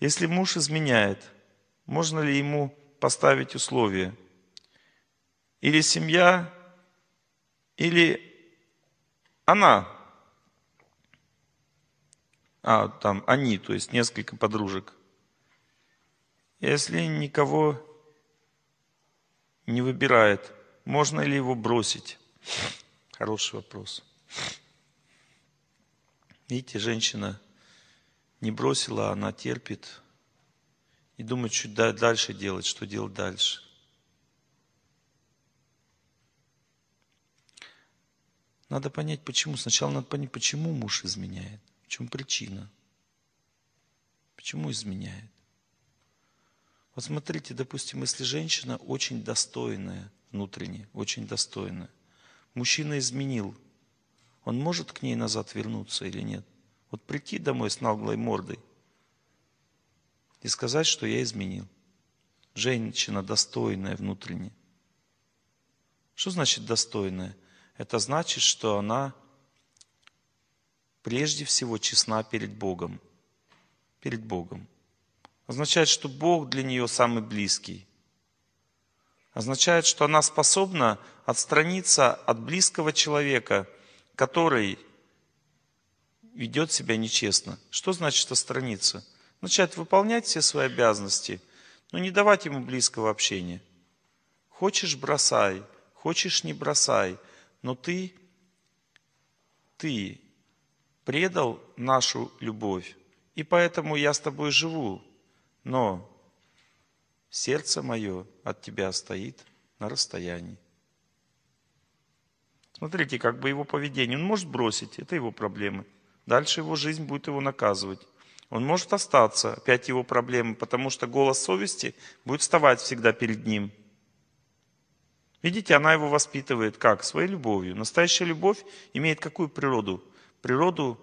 Если муж изменяет, можно ли ему поставить условия? Или семья, или она. А, там, они, то есть несколько подружек. Если никого не выбирает, можно ли его бросить? Хороший вопрос. Видите, женщина – не бросила, она терпит и думает, что дальше делать, что делать дальше. Надо понять, почему. Сначала надо понять, почему муж изменяет, в чем причина. Почему изменяет? Вот смотрите, допустим, если женщина очень достойная внутренне, очень достойная, мужчина изменил, он может к ней назад вернуться или нет? Вот прийти домой с наглой мордой и сказать, что я изменил. Женщина достойная внутренне. Что значит достойная? Это значит, что она прежде всего честна перед Богом. Перед Богом. Означает, что Бог для нее самый близкий. Означает, что она способна отстраниться от близкого человека, который ведет себя нечестно. Что значит остраниться? Начать выполнять все свои обязанности, но не давать ему близкого общения. Хочешь – бросай, хочешь – не бросай, но ты, ты предал нашу любовь, и поэтому я с тобой живу, но сердце мое от тебя стоит на расстоянии. Смотрите, как бы его поведение. Он может бросить, это его проблемы. Дальше его жизнь будет его наказывать. Он может остаться, опять его проблемы, потому что голос совести будет вставать всегда перед ним. Видите, она его воспитывает как? Своей любовью. Настоящая любовь имеет какую природу? Природу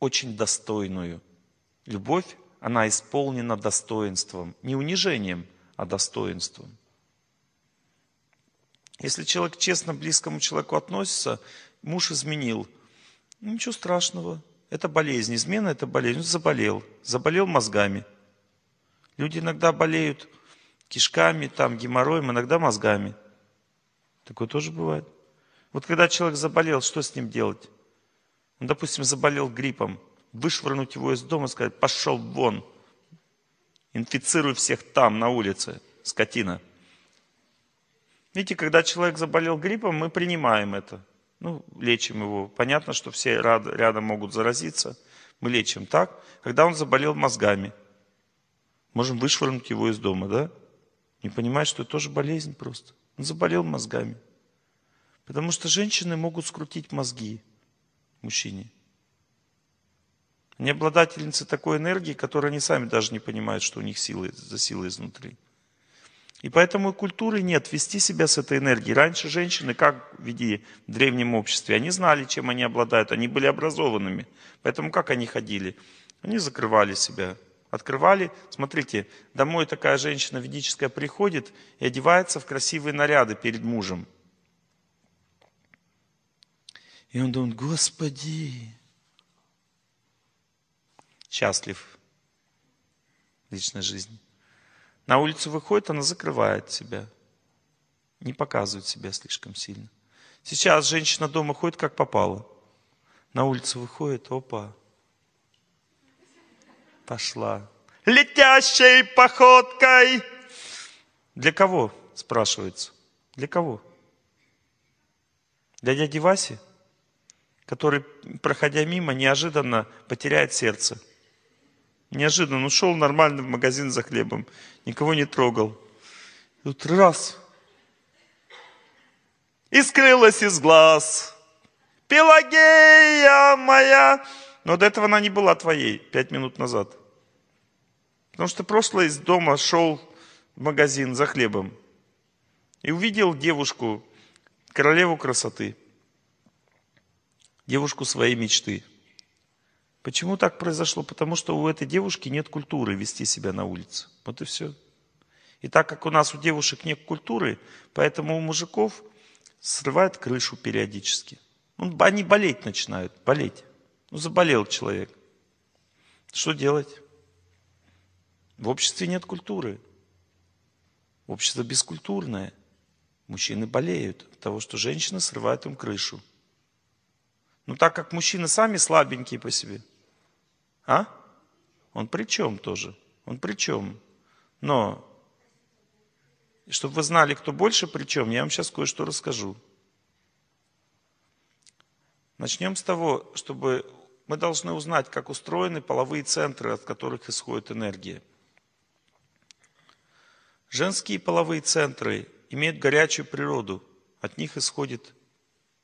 очень достойную. Любовь, она исполнена достоинством. Не унижением, а достоинством. Если человек честно близкому человеку относится, муж изменил – ну, ничего страшного. Это болезнь. Измена – это болезнь. Он заболел. Заболел мозгами. Люди иногда болеют кишками, там, геморроем, иногда мозгами. Такое тоже бывает. Вот когда человек заболел, что с ним делать? Он, допустим, заболел гриппом. Вышвырнуть его из дома сказать, пошел вон. Инфицируй всех там, на улице, скотина. Видите, когда человек заболел гриппом, мы принимаем это ну, лечим его. Понятно, что все рядом могут заразиться. Мы лечим так. Когда он заболел мозгами, можем вышвырнуть его из дома, да? Не понимает, что это тоже болезнь просто. Он заболел мозгами. Потому что женщины могут скрутить мозги мужчине. Они обладательницы такой энергии, которую они сами даже не понимают, что у них силы, за силы изнутри. И поэтому культуры нет вести себя с этой энергией. Раньше женщины, как веди в древнем обществе, они знали, чем они обладают, они были образованными. Поэтому как они ходили? Они закрывали себя, открывали. Смотрите, домой такая женщина ведическая приходит и одевается в красивые наряды перед мужем. И он думает, Господи, счастлив в личной жизни. На улицу выходит, она закрывает себя. Не показывает себя слишком сильно. Сейчас женщина дома ходит, как попало. На улицу выходит, опа, пошла. Летящей походкой. Для кого, спрашивается? Для кого? Для дяди Васи, который, проходя мимо, неожиданно потеряет сердце. Неожиданно ушел нормально в магазин за хлебом никого не трогал. И вот раз. И скрылась из глаз. Пелагея моя. Но до этого она не была твоей пять минут назад. Потому что прошлое из дома шел в магазин за хлебом. И увидел девушку, королеву красоты. Девушку своей мечты – Почему так произошло? Потому что у этой девушки нет культуры вести себя на улице. Вот и все. И так как у нас у девушек нет культуры, поэтому у мужиков срывает крышу периодически. Ну, они болеть начинают, болеть. Ну, заболел человек. Что делать? В обществе нет культуры. Общество бескультурное. Мужчины болеют от того, что женщина срывает им крышу. Но ну, так как мужчины сами слабенькие по себе, а? Он при чем тоже? Он при чем? Но, чтобы вы знали, кто больше при чем, я вам сейчас кое-что расскажу. Начнем с того, чтобы мы должны узнать, как устроены половые центры, от которых исходит энергия. Женские половые центры имеют горячую природу, от них исходит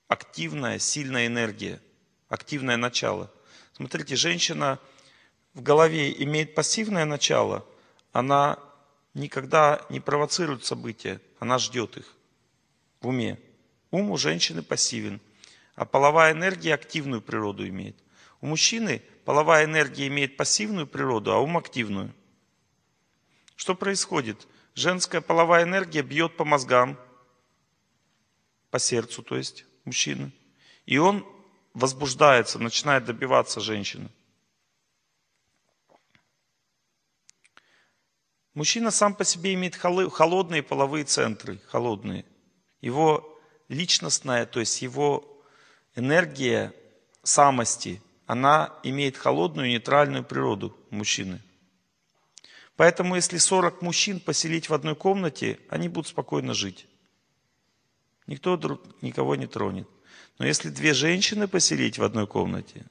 активная, сильная энергия, активное начало – Смотрите, женщина в голове имеет пассивное начало, она никогда не провоцирует события, она ждет их в уме. Ум у женщины пассивен, а половая энергия активную природу имеет. У мужчины половая энергия имеет пассивную природу, а ум активную. Что происходит? Женская половая энергия бьет по мозгам, по сердцу, то есть мужчины. И он возбуждается, начинает добиваться женщины. Мужчина сам по себе имеет холодные половые центры, холодные. Его личностная, то есть его энергия самости, она имеет холодную нейтральную природу мужчины. Поэтому если 40 мужчин поселить в одной комнате, они будут спокойно жить. Никто друг, никого не тронет. Но если две женщины поселить в одной комнате,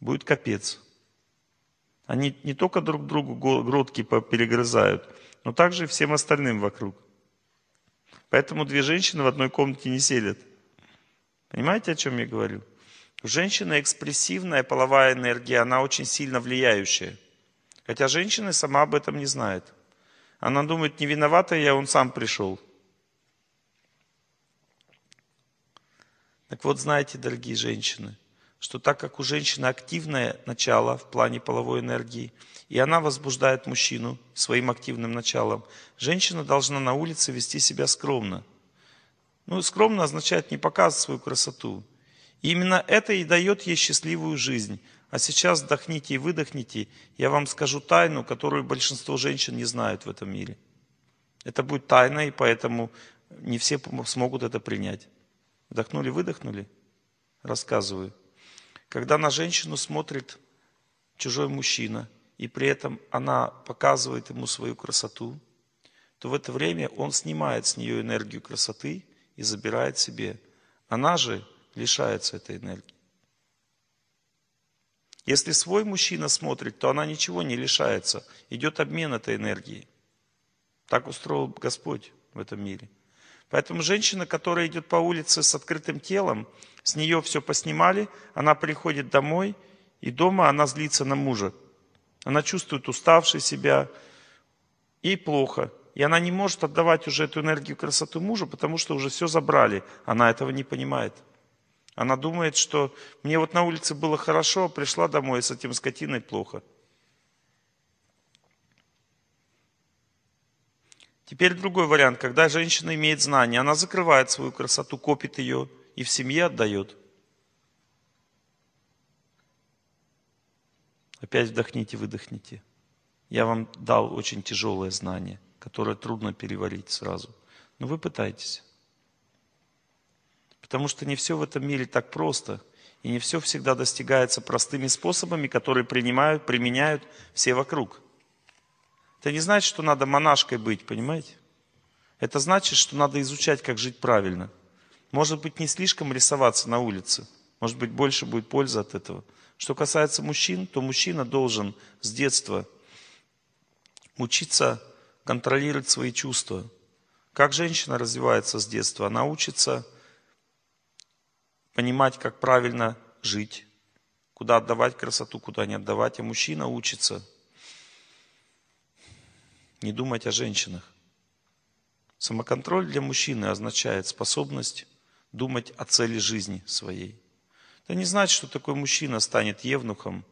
будет капец. Они не только друг другу грудки перегрызают, но также и всем остальным вокруг. Поэтому две женщины в одной комнате не селят. Понимаете, о чем я говорю? Женщина экспрессивная половая энергия, она очень сильно влияющая. Хотя женщина сама об этом не знает. Она думает, не виновата я, он сам пришел. Так вот, знаете, дорогие женщины, что так как у женщины активное начало в плане половой энергии, и она возбуждает мужчину своим активным началом, женщина должна на улице вести себя скромно. Ну, скромно означает не показывать свою красоту. И именно это и дает ей счастливую жизнь. А сейчас вдохните и выдохните, я вам скажу тайну, которую большинство женщин не знают в этом мире. Это будет тайна, и поэтому не все смогут это принять. Вдохнули, выдохнули? Рассказываю. Когда на женщину смотрит чужой мужчина, и при этом она показывает ему свою красоту, то в это время он снимает с нее энергию красоты и забирает себе. Она же лишается этой энергии. Если свой мужчина смотрит, то она ничего не лишается. Идет обмен этой энергией. Так устроил Господь в этом мире. Поэтому женщина, которая идет по улице с открытым телом, с нее все поснимали, она приходит домой, и дома она злится на мужа. Она чувствует уставший себя, ей плохо. И она не может отдавать уже эту энергию красоту мужу, потому что уже все забрали. Она этого не понимает. Она думает, что мне вот на улице было хорошо, а пришла домой, с этим скотиной плохо. Теперь другой вариант, когда женщина имеет знание, она закрывает свою красоту, копит ее и в семье отдает. Опять вдохните, выдохните. Я вам дал очень тяжелое знание, которое трудно переварить сразу. Но вы пытаетесь. Потому что не все в этом мире так просто, и не все всегда достигается простыми способами, которые принимают, применяют все вокруг. Это не значит, что надо монашкой быть, понимаете? Это значит, что надо изучать, как жить правильно. Может быть, не слишком рисоваться на улице. Может быть, больше будет пользы от этого. Что касается мужчин, то мужчина должен с детства учиться контролировать свои чувства. Как женщина развивается с детства? Она учится понимать, как правильно жить, куда отдавать красоту, куда не отдавать. А мужчина учится – не думать о женщинах. Самоконтроль для мужчины означает способность думать о цели жизни своей. Это не значит, что такой мужчина станет евнухом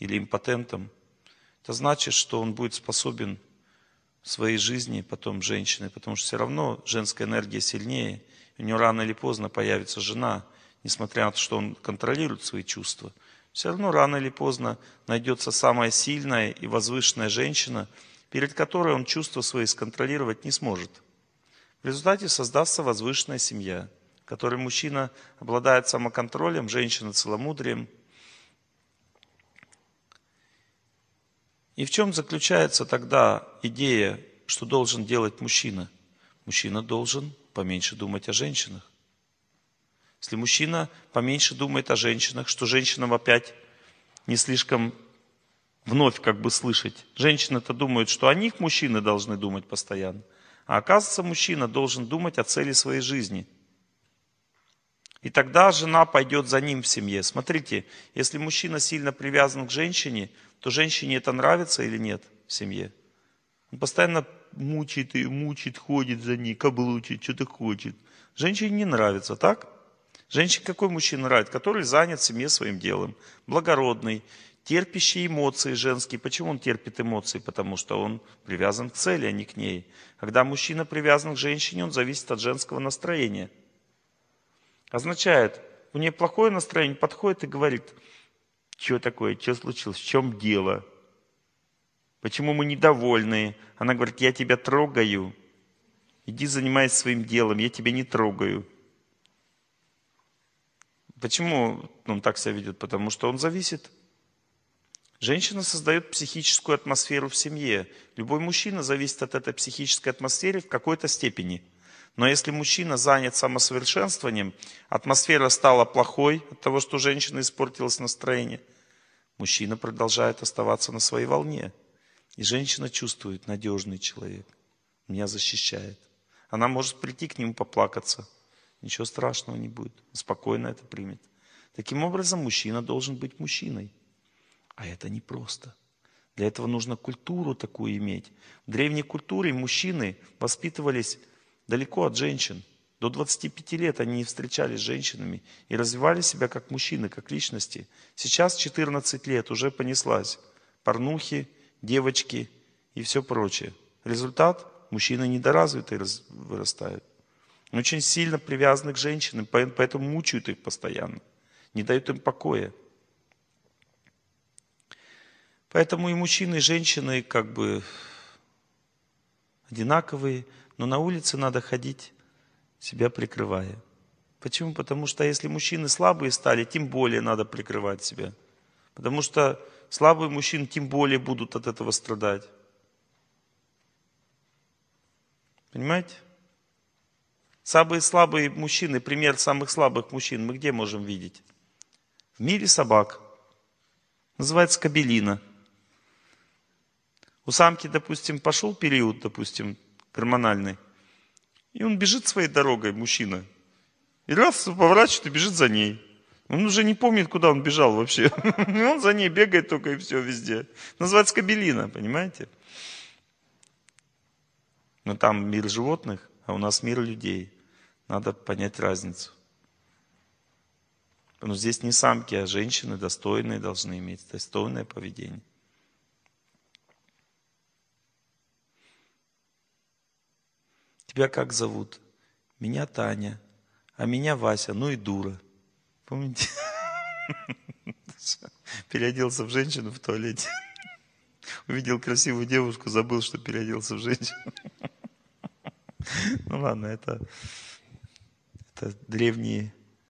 или импотентом. Это значит, что он будет способен в своей жизни потом женщины, потому что все равно женская энергия сильнее, у него рано или поздно появится жена, несмотря на то, что он контролирует свои чувства. Все равно рано или поздно найдется самая сильная и возвышенная женщина – перед которой он чувства свои сконтролировать не сможет. В результате создастся возвышенная семья, в которой мужчина обладает самоконтролем, женщина целомудрием. И в чем заключается тогда идея, что должен делать мужчина? Мужчина должен поменьше думать о женщинах. Если мужчина поменьше думает о женщинах, что женщинам опять не слишком вновь как бы слышать. Женщины-то думают, что о них мужчины должны думать постоянно. А оказывается, мужчина должен думать о цели своей жизни. И тогда жена пойдет за ним в семье. Смотрите, если мужчина сильно привязан к женщине, то женщине это нравится или нет в семье? Он постоянно мучает и мучит, ходит за ней, каблучит, что-то хочет. Женщине не нравится, так? Женщине какой мужчина нравится? Который занят в семье своим делом, благородный, терпящий эмоции женские. Почему он терпит эмоции? Потому что он привязан к цели, а не к ней. Когда мужчина привязан к женщине, он зависит от женского настроения. Означает, у нее плохое настроение, подходит и говорит, что такое, что случилось, в чем дело, почему мы недовольны. Она говорит, я тебя трогаю, иди занимайся своим делом, я тебя не трогаю. Почему он так себя ведет? Потому что он зависит Женщина создает психическую атмосферу в семье. Любой мужчина зависит от этой психической атмосферы в какой-то степени. Но если мужчина занят самосовершенствованием, атмосфера стала плохой от того, что у женщины испортилось настроение, мужчина продолжает оставаться на своей волне. И женщина чувствует, надежный человек, меня защищает. Она может прийти к нему поплакаться. Ничего страшного не будет. спокойно это примет. Таким образом, мужчина должен быть мужчиной. А это непросто. Для этого нужно культуру такую иметь. В древней культуре мужчины воспитывались далеко от женщин. До 25 лет они не встречались с женщинами и развивали себя как мужчины, как личности. Сейчас 14 лет уже понеслась. Порнухи, девочки и все прочее. Результат – мужчины недоразвитые вырастают. Очень сильно привязаны к женщинам, поэтому мучают их постоянно. Не дают им покоя. Поэтому и мужчины, и женщины как бы одинаковые, но на улице надо ходить, себя прикрывая. Почему? Потому что если мужчины слабые стали, тем более надо прикрывать себя. Потому что слабые мужчины тем более будут от этого страдать. Понимаете? Самые слабые мужчины, пример самых слабых мужчин мы где можем видеть? В мире собак. Называется кабелина. У самки, допустим, пошел период, допустим, гормональный, и он бежит своей дорогой, мужчина, и раз поворачивает и бежит за ней. Он уже не помнит, куда он бежал вообще. он за ней бегает только и все везде. Называется кабелина, понимаете? Но там мир животных, а у нас мир людей. Надо понять разницу. Но здесь не самки, а женщины достойные должны иметь достойное поведение. Тебя как зовут? Меня Таня. А меня Вася. Ну и дура. Помните? Переоделся в женщину в туалете. Увидел красивую девушку, забыл, что переоделся в женщину. Ну ладно, это, это древние